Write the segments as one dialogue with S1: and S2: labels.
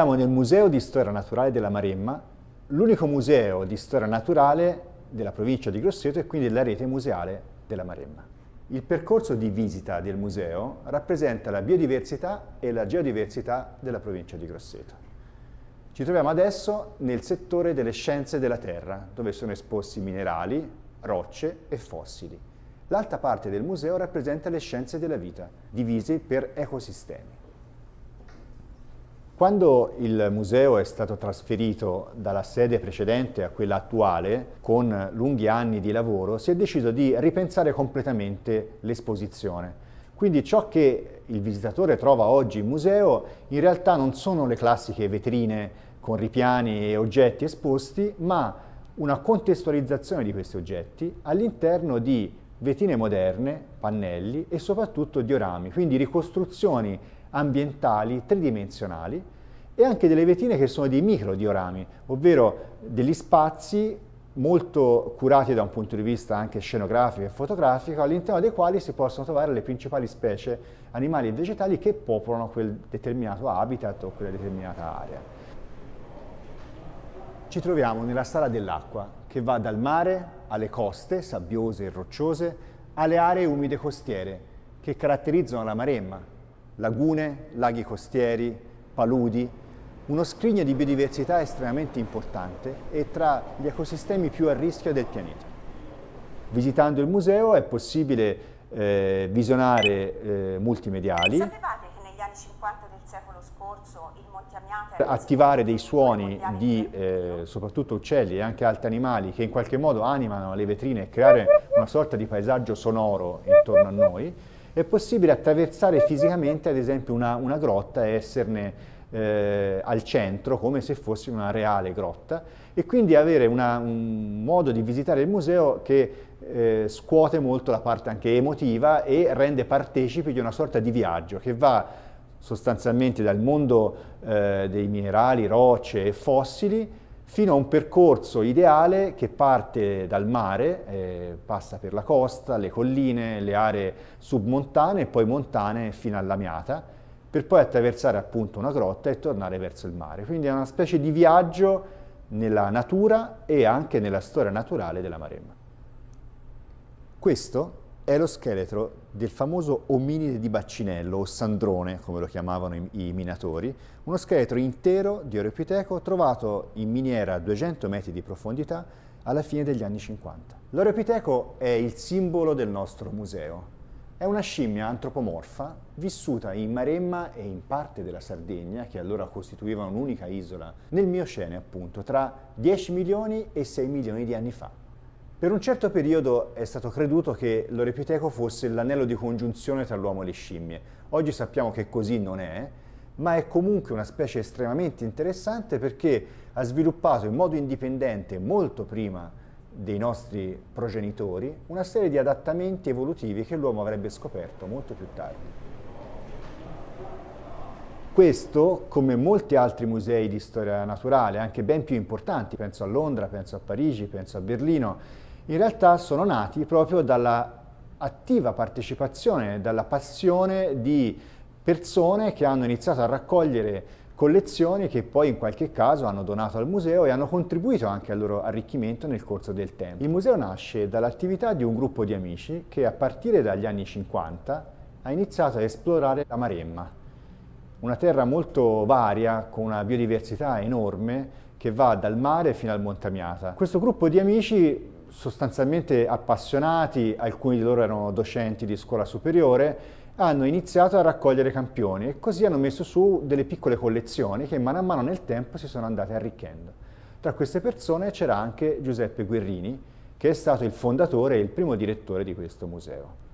S1: siamo nel Museo di Storia Naturale della Maremma, l'unico museo di storia naturale della provincia di Grosseto e quindi della rete museale della Maremma. Il percorso di visita del museo rappresenta la biodiversità e la geodiversità della provincia di Grosseto. Ci troviamo adesso nel settore delle scienze della terra, dove sono esposti minerali, rocce e fossili. L'alta parte del museo rappresenta le scienze della vita, divise per ecosistemi. Quando il museo è stato trasferito dalla sede precedente a quella attuale, con lunghi anni di lavoro, si è deciso di ripensare completamente l'esposizione. Quindi ciò che il visitatore trova oggi in museo in realtà non sono le classiche vetrine con ripiani e oggetti esposti, ma una contestualizzazione di questi oggetti all'interno di vetrine moderne, pannelli e soprattutto diorami, quindi ricostruzioni ambientali tridimensionali e anche delle vetrine che sono dei micro diorami, ovvero degli spazi molto curati da un punto di vista anche scenografico e fotografico, all'interno dei quali si possono trovare le principali specie animali e vegetali che popolano quel determinato habitat o quella determinata area. Ci troviamo nella sala dell'acqua, che va dal mare alle coste sabbiose e rocciose, alle aree umide costiere, che caratterizzano la Maremma, lagune, laghi costieri, paludi, uno scrigno di biodiversità estremamente importante e tra gli ecosistemi più a rischio del pianeta. Visitando il museo è possibile eh, visionare eh, multimediali. Sapevate che negli anni 50 del secolo scorso il Monte Amiata... Attivare dei suoni di eh, soprattutto uccelli e anche altri animali che in qualche modo animano le vetrine e creare una sorta di paesaggio sonoro intorno a noi. È possibile attraversare fisicamente ad esempio una, una grotta e esserne eh, al centro come se fosse una reale grotta e quindi avere una, un modo di visitare il museo che eh, scuote molto la parte anche emotiva e rende partecipi di una sorta di viaggio che va sostanzialmente dal mondo eh, dei minerali, rocce e fossili fino a un percorso ideale che parte dal mare, eh, passa per la costa, le colline, le aree submontane e poi montane fino alla Miata per poi attraversare appunto una grotta e tornare verso il mare. Quindi è una specie di viaggio nella natura e anche nella storia naturale della Maremma. Questo è lo scheletro del famoso ominide di Baccinello, o Sandrone, come lo chiamavano i, i minatori, uno scheletro intero di Oreopiteco trovato in miniera a 200 metri di profondità alla fine degli anni 50. L'Oreopiteco è il simbolo del nostro museo, è una scimmia antropomorfa vissuta in Maremma e in parte della Sardegna, che allora costituiva un'unica isola, nel Miocene appunto, tra 10 milioni e 6 milioni di anni fa. Per un certo periodo è stato creduto che l'Orepiteco fosse l'anello di congiunzione tra l'uomo e le scimmie. Oggi sappiamo che così non è, ma è comunque una specie estremamente interessante perché ha sviluppato in modo indipendente molto prima dei nostri progenitori una serie di adattamenti evolutivi che l'uomo avrebbe scoperto molto più tardi. Questo, come molti altri musei di storia naturale, anche ben più importanti, penso a Londra, penso a Parigi, penso a Berlino, in realtà sono nati proprio dalla attiva partecipazione, dalla passione di persone che hanno iniziato a raccogliere collezioni che poi in qualche caso hanno donato al museo e hanno contribuito anche al loro arricchimento nel corso del tempo. Il museo nasce dall'attività di un gruppo di amici che a partire dagli anni 50 ha iniziato a esplorare la Maremma, una terra molto varia con una biodiversità enorme che va dal mare fino al Montamiata. Questo gruppo di amici sostanzialmente appassionati, alcuni di loro erano docenti di scuola superiore, hanno iniziato a raccogliere campioni e così hanno messo su delle piccole collezioni che mano a mano nel tempo si sono andate arricchendo. Tra queste persone c'era anche Giuseppe Guerrini, che è stato il fondatore e il primo direttore di questo museo.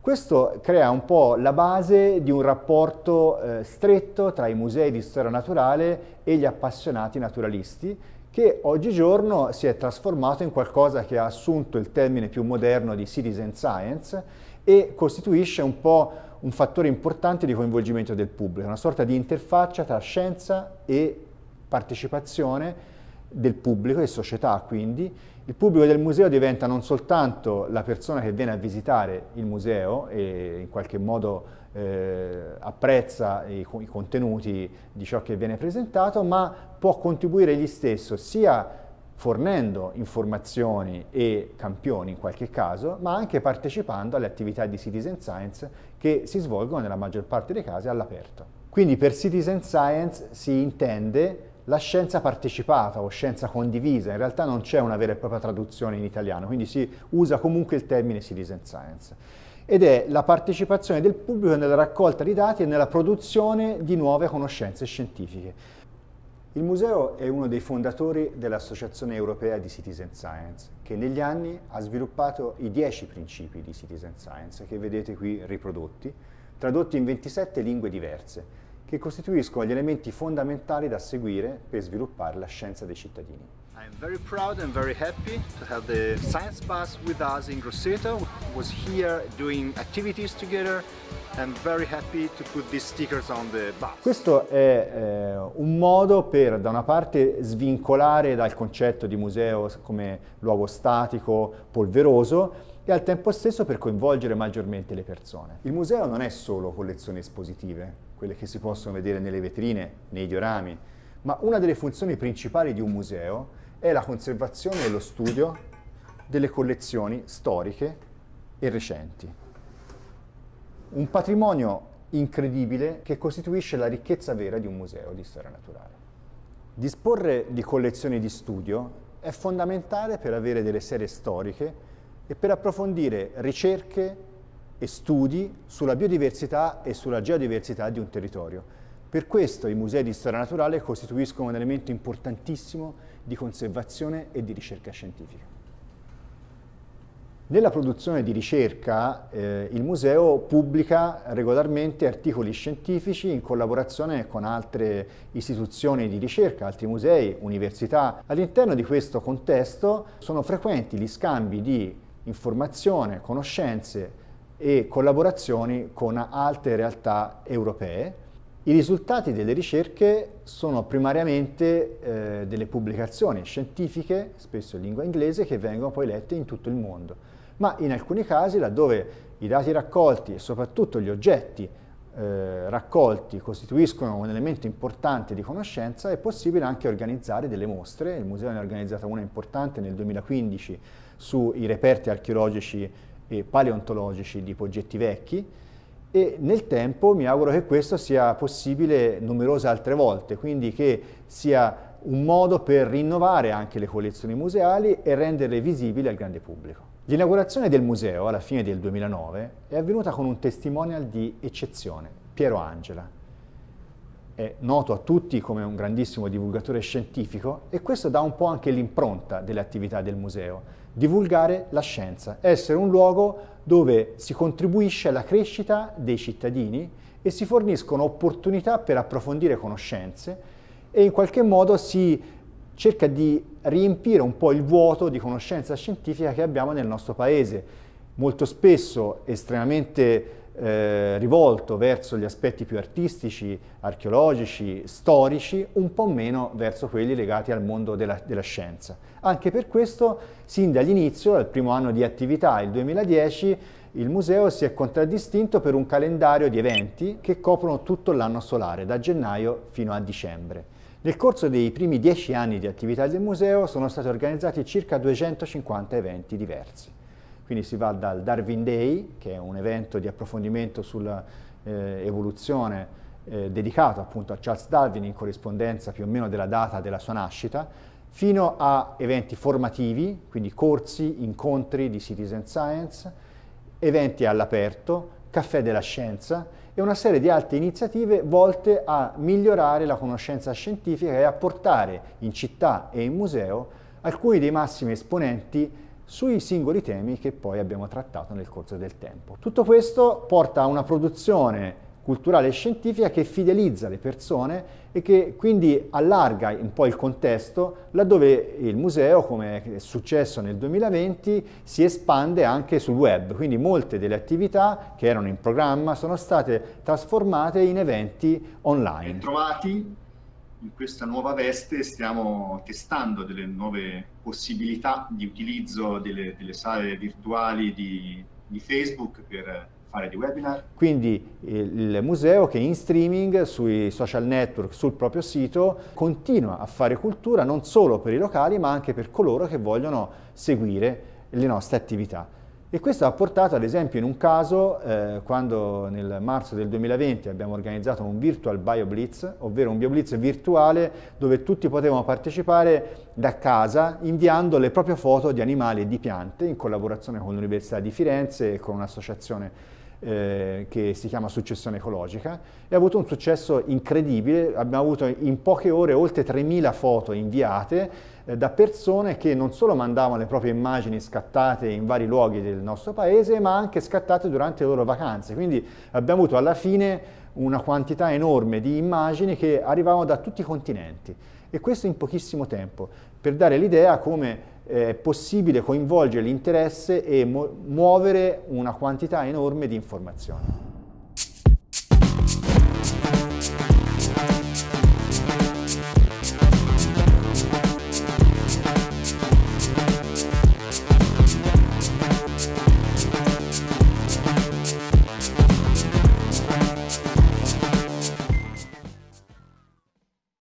S1: Questo crea un po' la base di un rapporto eh, stretto tra i musei di storia naturale e gli appassionati naturalisti che oggigiorno si è trasformato in qualcosa che ha assunto il termine più moderno di citizen science e costituisce un po' un fattore importante di coinvolgimento del pubblico, una sorta di interfaccia tra scienza e partecipazione del pubblico e società quindi. Il pubblico del museo diventa non soltanto la persona che viene a visitare il museo e in qualche modo eh, apprezza i, i, contenuti di ciò che viene presentato, ma può contribuire egli stesso sia fornendo informazioni e campioni in qualche caso, ma anche partecipando alle attività di citizen science che si svolgono nella maggior parte dei casi all'aperto. Quindi per citizen science si intende la scienza partecipata o scienza condivisa, in realtà non c'è una vera e propria traduzione in italiano, quindi si usa comunque il termine citizen science. Ed è la partecipazione del pubblico nella raccolta di dati e nella produzione di nuove conoscenze scientifiche. Il museo è uno dei fondatori dell'Associazione Europea di Citizen Science, che negli anni ha sviluppato i 10 principi di Citizen Science che vedete qui riprodotti, tradotti in 27 lingue diverse che costituiscono gli elementi fondamentali da seguire per sviluppare la scienza dei cittadini. I'm very proud and very happy to have the science bus with us in Grosseto. Was here doing activities together. I'm very happy to put these stickers on the bus. Questo è eh, un modo per da una parte svincolare dal concetto di museo come luogo statico, polveroso e al tempo stesso per coinvolgere maggiormente le persone. Il museo non è solo collezioni espositive, quelle che si possono vedere nelle vetrine, nei diorami, ma una delle funzioni principali di un museo è la conservazione e lo studio delle collezioni storiche e recenti. Un patrimonio incredibile che costituisce la ricchezza vera di un museo di storia naturale. Disporre di collezioni di studio è fondamentale per avere delle serie storiche e per approfondire ricerche e studi sulla biodiversità e sulla geodiversità di un territorio. Per questo i musei di storia naturale costituiscono un elemento importantissimo di conservazione e di ricerca scientifica. Nella produzione di ricerca eh, il museo pubblica regolarmente articoli scientifici in collaborazione con altre istituzioni di ricerca, altri musei, università. All'interno di questo contesto sono frequenti gli scambi di informazione, conoscenze, e collaborazioni con altre realtà europee. I risultati delle ricerche sono primariamente eh, delle pubblicazioni scientifiche, spesso in lingua inglese, che vengono poi lette in tutto il mondo, ma in alcuni casi laddove i dati raccolti e soprattutto gli oggetti eh, raccolti costituiscono un elemento importante di conoscenza, è possibile anche organizzare delle mostre. Il museo ne ha organizzata una importante nel 2015 sui reperti archeologici eh, paleontologici di progetti vecchi e nel tempo mi auguro che questo sia possibile numerose altre volte, quindi che sia un modo per rinnovare anche le collezioni museali e renderle visibili al grande pubblico. L'inaugurazione del museo alla fine del 2009 è avvenuta con un testimonial di eccezione, Piero Angela, è noto a tutti come un grandissimo divulgatore scientifico e questo dà un po' anche l'impronta delle attività del museo. Divulgare la scienza, essere un luogo dove si contribuisce alla crescita dei cittadini e si forniscono opportunità per approfondire conoscenze e in qualche modo si cerca di riempire un po' il vuoto di conoscenza scientifica che abbiamo nel nostro paese. Molto spesso estremamente eh, rivolto verso gli aspetti più artistici, archeologici, storici, un po' meno verso quelli legati al mondo della, della scienza. Anche per questo, sin dall'inizio, dal primo anno di attività, il 2010, il museo si è contraddistinto per un calendario di eventi che coprono tutto l'anno solare, da gennaio fino a dicembre. Nel corso dei primi dieci anni di attività del museo sono stati organizzati circa 250 eventi diversi. Quindi si va dal Darwin Day, che è un evento di approfondimento sull'evoluzione eh, eh, dedicato appunto a Charles Darwin in corrispondenza più o meno della data della sua nascita, fino a eventi formativi, quindi corsi, incontri di citizen science, eventi all'aperto, caffè della scienza e una serie di altre iniziative volte a migliorare la conoscenza scientifica e a portare in città e in museo alcuni dei massimi esponenti sui singoli temi che poi abbiamo trattato nel corso del tempo. Tutto questo porta a una produzione culturale e scientifica che fidelizza le persone e che quindi allarga un po' il contesto laddove il museo, come è successo nel 2020, si espande anche sul web. Quindi molte delle attività che erano in programma sono state trasformate in eventi online. E trovati in questa nuova veste stiamo testando delle nuove possibilità di utilizzo delle, delle sale virtuali di, di, Facebook per fare dei webinar. Quindi il museo che in streaming sui social network, sul proprio sito, continua a fare cultura non solo per i locali ma anche per coloro che vogliono seguire le nostre attività. E questo ha portato ad esempio in un caso, eh, quando nel marzo del 2020 abbiamo organizzato un virtual BioBlitz, ovvero un BioBlitz virtuale dove tutti potevano partecipare da casa inviando le proprie foto di animali e di piante in collaborazione con l'Università di Firenze e con un'associazione eh, che si chiama Successione Ecologica e ha avuto un successo incredibile, abbiamo avuto in poche ore oltre 3.000 foto inviate eh, da persone che non solo mandavano le proprie immagini scattate in vari luoghi del nostro paese, ma anche scattate durante le loro vacanze. Quindi abbiamo avuto alla fine una quantità enorme di immagini che arrivavano da tutti i continenti e questo in pochissimo tempo per dare l'idea come eh, è possibile coinvolgere l'interesse e muovere una quantità enorme di informazioni.